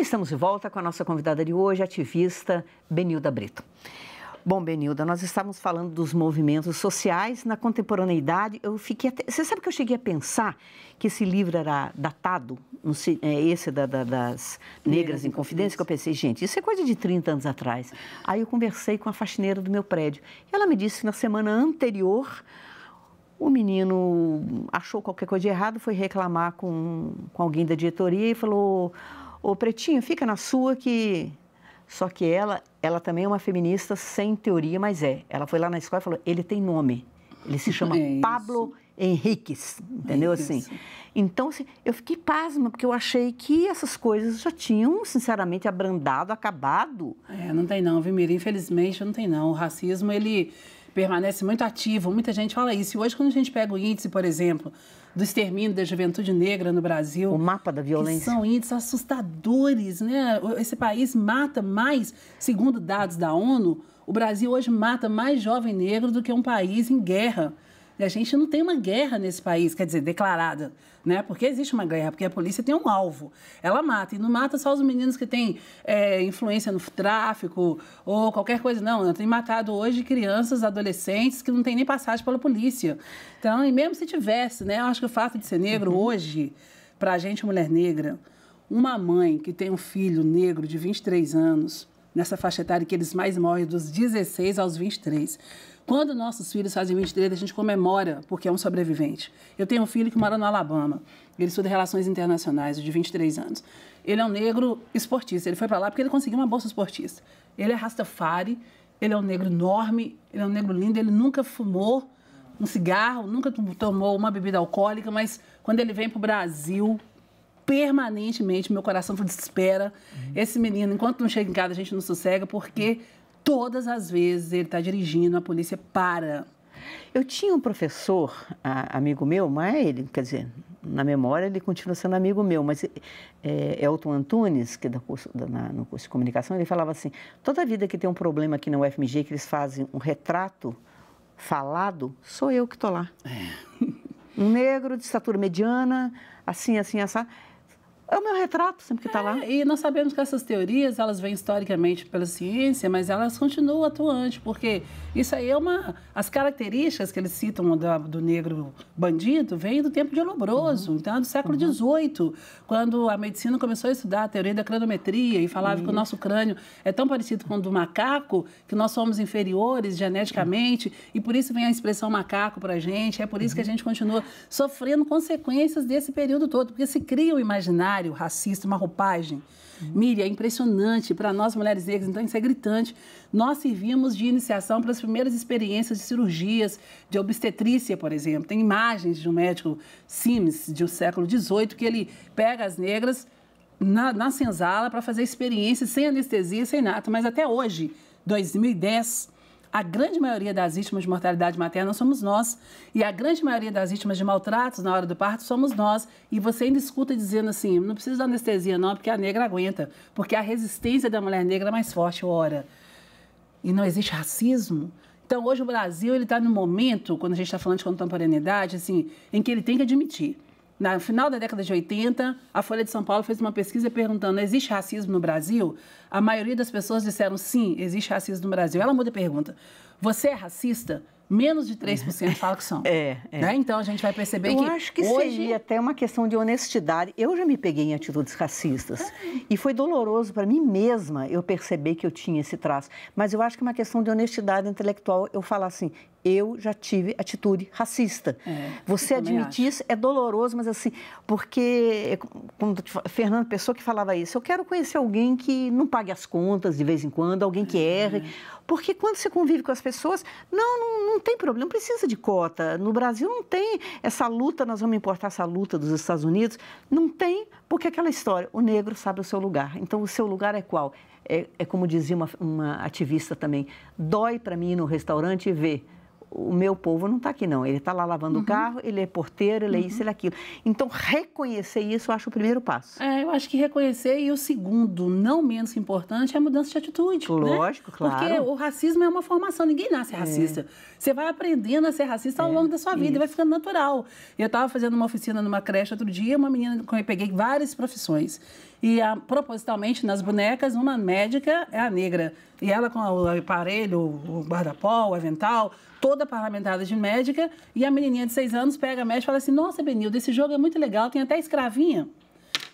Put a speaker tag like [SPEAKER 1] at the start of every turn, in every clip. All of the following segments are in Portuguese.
[SPEAKER 1] Estamos de volta com a nossa convidada de hoje, ativista Benilda Brito. Bom, Benilda, nós estávamos falando dos movimentos sociais na contemporaneidade. Eu fiquei até... Você sabe que eu cheguei a pensar que esse livro era datado, é esse da, da, das Negras em Confidência, que eu pensei, gente, isso é coisa de 30 anos atrás. Aí eu conversei com a faxineira do meu prédio. E ela me disse que na semana anterior o menino achou qualquer coisa de errado, foi reclamar com, com alguém da diretoria e falou: Ô, Pretinho, fica na sua que. Só que ela, ela também é uma feminista sem teoria, mas é. Ela foi lá na escola e falou: ele tem nome. Ele se chama é Pablo Henriques, entendeu? É assim. Então, assim, eu fiquei pasma, porque eu achei que essas coisas já tinham, sinceramente, abrandado, acabado.
[SPEAKER 2] É, não tem não, Vimira Infelizmente, não tem não. O racismo, ele permanece muito ativo. Muita gente fala isso. E hoje, quando a gente pega o índice, por exemplo, do extermínio da juventude negra no Brasil.
[SPEAKER 1] O mapa da violência.
[SPEAKER 2] são índices assustadores, né? Esse país mata mais, segundo dados da ONU, o Brasil hoje mata mais jovem negro do que um país em guerra. E a gente não tem uma guerra nesse país, quer dizer, declarada, né? Porque existe uma guerra, porque a polícia tem um alvo. Ela mata, e não mata só os meninos que têm é, influência no tráfico ou qualquer coisa, não. Ela tem matado hoje crianças, adolescentes que não têm nem passagem pela polícia. Então, e mesmo se tivesse, né? Eu acho que o fato de ser negro uhum. hoje, para a gente, mulher negra, uma mãe que tem um filho negro de 23 anos nessa faixa etária que eles mais morrem, dos 16 aos 23. Quando nossos filhos fazem 23, a gente comemora, porque é um sobrevivente. Eu tenho um filho que mora no Alabama, ele estuda Relações Internacionais, de 23 anos. Ele é um negro esportista, ele foi para lá porque ele conseguiu uma bolsa esportista. Ele é Rastafari, ele é um negro enorme, ele é um negro lindo, ele nunca fumou um cigarro, nunca tomou uma bebida alcoólica, mas quando ele vem para o Brasil, permanentemente, meu coração falou, espera, uhum. esse menino, enquanto não chega em casa, a gente não sossega,
[SPEAKER 1] porque todas as vezes ele está dirigindo, a polícia para. Eu tinha um professor, amigo meu, mas é ele, quer dizer, na memória ele continua sendo amigo meu, mas é, é, Elton Antunes, que é da curso, da, na, no curso de comunicação, ele falava assim, toda vida que tem um problema aqui na UFMG, que eles fazem um retrato falado, sou eu que estou lá. É. Um negro de estatura mediana, assim, assim, assim
[SPEAKER 2] é o meu retrato sempre que está é, lá. E nós sabemos que essas teorias, elas vêm historicamente pela ciência, mas elas continuam atuantes, porque isso aí é uma... As características que eles citam do, do negro bandido vêm do tempo de Olobroso, uhum. então é do século XVIII, uhum. quando a medicina começou a estudar a teoria da cranometria e falava uhum. que o nosso crânio é tão parecido com o do macaco que nós somos inferiores geneticamente e por isso vem a expressão macaco para a gente, é por isso que a uhum. gente continua sofrendo consequências desse período todo, porque se cria o imaginário binário, racista, uma roupagem. Uhum. Miriam, é impressionante. Para nós, mulheres negras, então isso é gritante. Nós servimos de iniciação para as primeiras experiências de cirurgias, de obstetrícia, por exemplo. Tem imagens de um médico Sims, do século XVIII, que ele pega as negras na, na senzala para fazer experiências sem anestesia, sem nada. Mas até hoje, 2010, a grande maioria das vítimas de mortalidade materna somos nós. E a grande maioria das vítimas de maltratos na hora do parto somos nós. E você ainda escuta dizendo assim: não precisa da anestesia, não, porque a negra aguenta. Porque a resistência da mulher negra é mais forte, ora. E não existe racismo. Então, hoje o Brasil ele está num momento, quando a gente está falando de contemporaneidade, assim, em que ele tem que admitir na final da década de 80, a Folha de São Paulo fez uma pesquisa perguntando: existe racismo no Brasil? A maioria das pessoas disseram sim, existe racismo no Brasil. Ela muda a pergunta: você é racista? Menos de 3% fala que são. É, é. Né? Então a gente vai perceber Eu que. Eu acho que hoje... seria
[SPEAKER 1] até uma questão de honestidade. Eu já me peguei em atitudes racistas. É. E foi doloroso para mim mesma eu perceber que eu tinha esse traço. Mas eu acho que é uma questão de honestidade intelectual eu falar assim: eu já tive atitude racista. É, Você admitir isso é doloroso, mas assim, porque é, como Fernando Pessoa que falava isso, eu quero conhecer alguém que não pague as contas de vez em quando, alguém que é. erre, é. porque quando você convive com as pessoas, não, não, não, tem problema, não precisa de cota. No Brasil não tem essa luta, nós vamos importar essa luta dos Estados Unidos, não tem, porque é aquela história, o negro sabe o seu lugar. Então o seu lugar é qual? É, é como dizia uma, uma ativista também, dói para mim ir no restaurante e ver o meu povo não está aqui, não. Ele está lá lavando uhum. o carro, ele é porteiro, ele é isso, uhum. ele é aquilo. Então, reconhecer isso, eu acho o primeiro passo. É, eu acho que reconhecer. E o segundo, não menos importante, é a mudança de atitude.
[SPEAKER 2] Né? Lógico, né? claro. Porque o racismo é uma formação, ninguém nasce é. racista. É. Você vai aprendendo a ser racista ao é, longo da sua vida, e vai ficando natural. Eu estava fazendo uma oficina numa creche outro dia, uma menina que eu peguei várias profissões. E a, propositalmente, nas bonecas, uma médica é a negra. E ela com o aparelho, o guarda-pó, o avental, toda parlamentada de médica. E a menininha de seis anos pega a médica e fala assim: Nossa, Benildo, esse jogo é muito legal, tem até escravinha.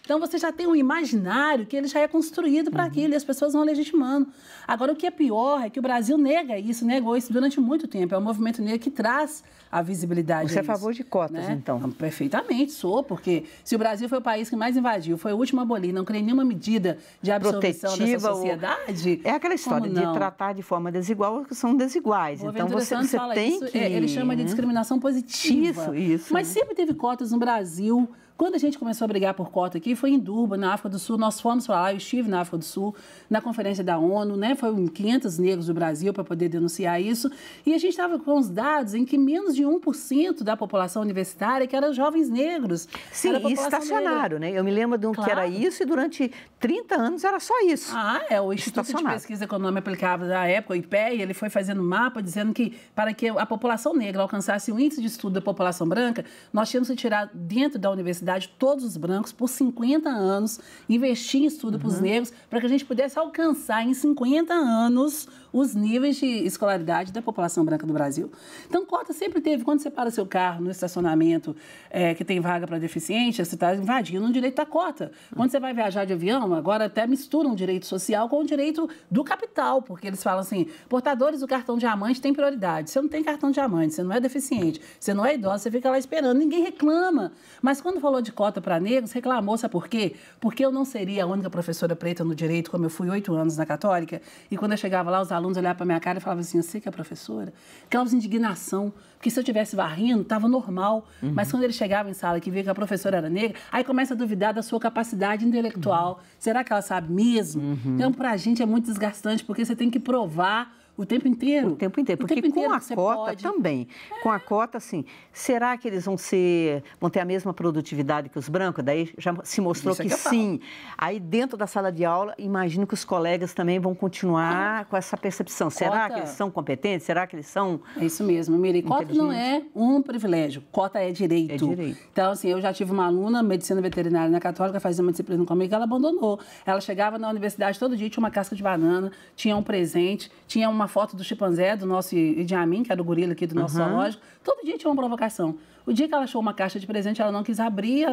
[SPEAKER 2] Então você já tem um imaginário que ele já é construído para uhum. aquilo e as pessoas vão legitimando. Agora, o que é pior é que o Brasil nega isso, negou isso durante muito tempo. É o movimento negro que traz a visibilidade. Você é a favor de cotas, né? então? Ah, perfeitamente, sou, porque se o Brasil foi o país que mais invadiu, foi o último a abolir, não criei nenhuma medida de absorção dessa sociedade. Ou... É aquela história de tratar
[SPEAKER 1] de forma desigual que são desiguais. O então você, você tem isso, é, que. ele chama de uhum. discriminação positiva. Isso, isso. Mas sempre
[SPEAKER 2] teve cotas no Brasil. Quando a gente começou a brigar por cota aqui, foi em Durban, na África do Sul. Nós fomos para lá, eu estive na África do Sul, na conferência da ONU, né? Foram 500 negros do Brasil para poder denunciar isso. E a gente estava com os dados em que menos de 1% da população universitária que eram jovens negros. Sim, e estacionaram, negra. né? Eu me lembro de um claro. que era isso e durante 30 anos era só isso. Ah, é. O Instituto de Pesquisa Econômica aplicava da época, o IPEA, ele foi fazendo mapa dizendo que para que a população negra alcançasse o índice de estudo da população branca, nós tínhamos que tirar dentro da universidade universidade, todos os brancos, por 50 anos, investir em estudo uhum. para os negros, para que a gente pudesse alcançar em 50 anos os níveis de escolaridade da população branca do Brasil. Então, cota sempre teve, quando você para seu carro no estacionamento é, que tem vaga para deficiente, você está invadindo o direito da cota. Quando você vai viajar de avião, agora até misturam o direito social com o direito do capital, porque eles falam assim, portadores do cartão diamante têm prioridade. Você não tem cartão diamante, você não é deficiente, você não é idoso, você fica lá esperando, ninguém reclama. Mas quando falou falou de cota para negros, reclamou, sabe por quê? Porque eu não seria a única professora preta no direito, como eu fui oito anos na Católica, e quando eu chegava lá, os alunos olhavam para minha cara e falavam assim, você que é professora? Causa indignação, porque se eu tivesse varrendo, estava normal, uhum. mas quando ele chegava em sala que via que a professora era negra, aí começa a duvidar da sua capacidade intelectual. Uhum. Será que ela sabe mesmo? Uhum. Então, para a gente é muito desgastante, porque
[SPEAKER 1] você tem que provar o tempo inteiro? O tempo inteiro, porque tempo inteiro com a cota pode... também. É. Com a cota, assim, será que eles vão ser, vão ter a mesma produtividade que os brancos? Daí já se mostrou é que, que sim. Aí dentro da sala de aula, imagino que os colegas também vão continuar ah. com essa percepção. Cota... Será que eles são competentes? Será que eles são É isso mesmo, Miri. Cota não é
[SPEAKER 2] um privilégio, cota é direito. É direito. Então, assim, eu já tive uma aluna, medicina veterinária na Católica, fazia uma disciplina comigo, ela abandonou. Ela chegava na universidade todo dia, tinha uma casca de banana, tinha um presente, tinha uma uma foto do chimpanzé, do nosso Idiamin, que era é o gorila aqui do nosso uhum. zoológico. Todo dia tinha uma provocação. O dia que ela achou uma caixa de presente, ela não quis abrir,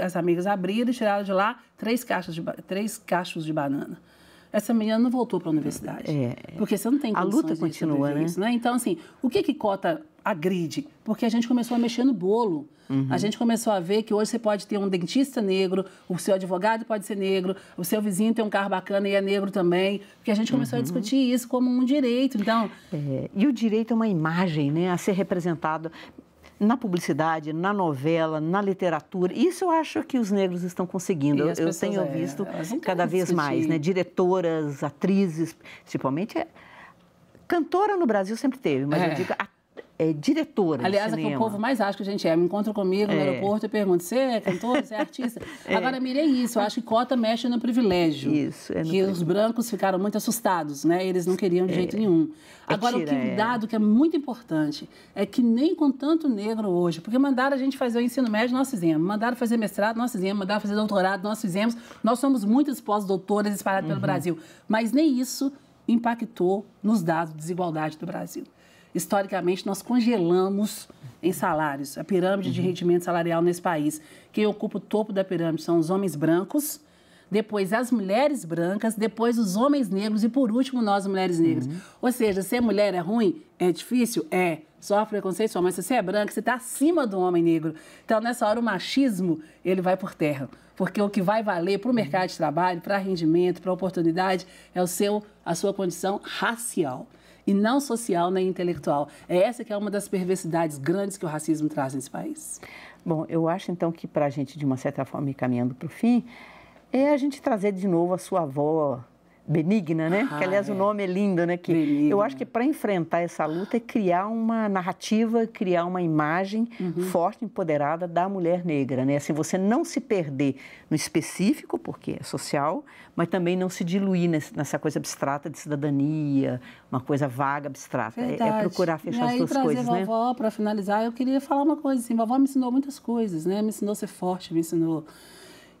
[SPEAKER 2] as amigas abriram e tiraram de lá três caixas de, três cachos de banana essa menina não voltou para a universidade. É, Porque você não tem A luta continua, né? Isso, né? Então, assim, o que que cota agride? Porque a gente começou a mexer no bolo. Uhum. A gente começou a ver que hoje você pode ter um dentista negro, o seu advogado pode ser negro, o seu vizinho tem um carro bacana e é negro também. Porque a gente começou uhum. a discutir
[SPEAKER 1] isso como um direito. Então... É, e o direito é uma imagem né, a ser representado na publicidade, na novela, na literatura. Isso eu acho que os negros estão conseguindo. Eu, eu, tenho é, visto cada vez discutir. mais, tipo né? Diretoras, atrizes, principalmente. É, cantora no Brasil sempre teve, mas é. eu digo é, diretora Aliás, de é cinema. é que o povo
[SPEAKER 2] mais acha que a gente é. Me encontra comigo no é. aeroporto e pergunta, você é cantor, você é artista? é. Agora, mirei isso, eu acho que cota mexe no privilégio. Isso, é no Que privilégio. os brancos ficaram muito assustados, né? Eles não queriam de jeito é. nenhum. Agora, tira, o que, dado que é muito importante é que nem com tanto negro hoje, porque mandaram a gente fazer o ensino médio, nós fizemos. Mandaram fazer mestrado, nós fizemos. Mandaram fazer doutorado, nós fizemos. Nós somos muitos pós doutoras espalhados uhum. pelo Brasil. Mas nem isso impactou nos dados de desigualdade do Brasil historicamente, nós congelamos em salários, a pirâmide uhum. de rendimento salarial nesse país. Quem ocupa o topo da pirâmide são os homens brancos, depois as mulheres brancas, depois os homens negros e, por último, nós, mulheres negras. Uhum. Ou seja, ser mulher é ruim? É difícil? É. Sofre preconceito, mas se você é branca, você está acima do homem negro. Então, nessa hora, o machismo, ele vai por terra. Porque o que vai valer para o mercado de trabalho, para rendimento, para oportunidade, é o seu, a sua condição racial e não social nem intelectual. É essa que é uma das perversidades
[SPEAKER 1] grandes que o racismo traz nesse país. Bom, eu acho então que para a gente, de uma certa forma, ir caminhando para o fim, é a gente trazer de novo a sua avó, benigna, né? Ah, que aliás é. o nome é lindo, né? Que benigna. eu acho que para enfrentar essa luta é criar uma narrativa, criar uma imagem uhum. forte, empoderada da mulher negra, né? Assim você não se perder no específico, porque é social, mas também não se diluir nessa coisa abstrata de cidadania, uma coisa vaga, abstrata. É, é, procurar fechar aí, as duas coisas, né?
[SPEAKER 2] vovó para finalizar, eu queria falar uma coisa assim, vovó me ensinou muitas coisas, né? Me ensinou a ser forte, me ensinou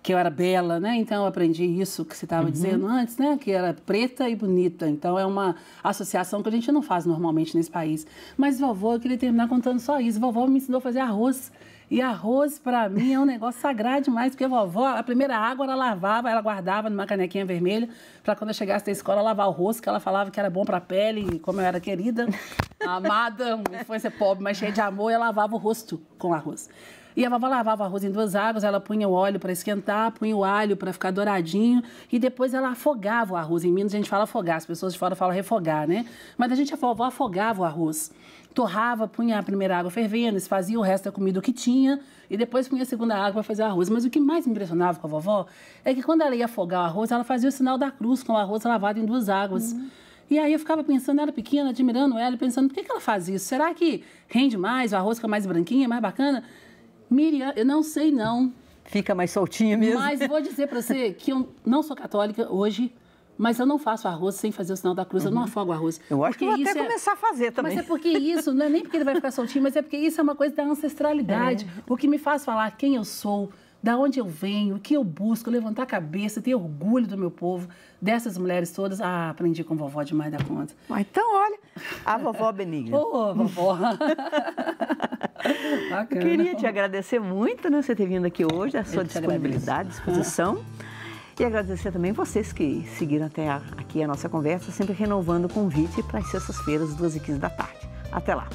[SPEAKER 2] que eu era bela, né? Então eu aprendi isso que você estava uhum. dizendo antes, né? Que era preta e bonita. Então é uma associação que a gente não faz normalmente nesse país. Mas vovô, eu queria terminar contando só isso. Vovô me ensinou a fazer arroz. E arroz, para mim, é um negócio sagrado demais, porque a vovó, a primeira água ela lavava, ela guardava numa canequinha vermelha, para quando eu chegasse da escola lavar o rosto, que ela falava que era bom para a pele, e como eu era querida, amada, foi ser pobre, mas cheia de amor, ela lavava o rosto com arroz. E a vovó lavava arroz em duas águas, ela punha o óleo para esquentar, punha o alho para ficar douradinho e depois ela afogava o arroz. Em Minas a gente fala afogar, as pessoas de fora falam refogar, né? Mas a gente, a vovó afogava o arroz. Torrava, punha a primeira água fervendo, fazia o resto da comida o que tinha e depois punha a segunda água para fazer o arroz. Mas o que mais me impressionava com a vovó é que quando ela ia afogar o arroz, ela fazia o sinal da cruz com o arroz lavado em duas águas. Uhum. E aí eu ficava pensando, ela pequena, admirando ela, pensando, por que, que ela faz isso? Será que rende mais, o arroz fica mais branquinho, mais bacana? Miriam, eu não sei não.
[SPEAKER 1] Fica mais soltinha mesmo.
[SPEAKER 2] Mas vou dizer para você que eu não sou católica hoje, mas eu não faço arroz sem fazer o sinal da cruz, uhum. eu não uhum. afogo arroz. Eu acho porque que vou até é... começar a fazer também. Mas é porque isso, não é nem porque ele vai ficar soltinho, mas é porque isso é uma coisa da ancestralidade. É. O que me faz falar quem eu sou, da onde eu venho, o que eu busco, levantar a cabeça, ter orgulho do meu povo, dessas mulheres todas. Ah, aprendi com vovó
[SPEAKER 1] demais da conta. Ah, então, olha, a vovó Benigna. Ô, oh, vovó. Eu queria te agradecer muito, né, você ter vindo aqui hoje, a sua disponibilidade, agradeço. disposição. E agradecer também vocês que seguiram até aqui a nossa conversa, sempre renovando o convite para as sextas-feiras, 2h15 da tarde. Até lá!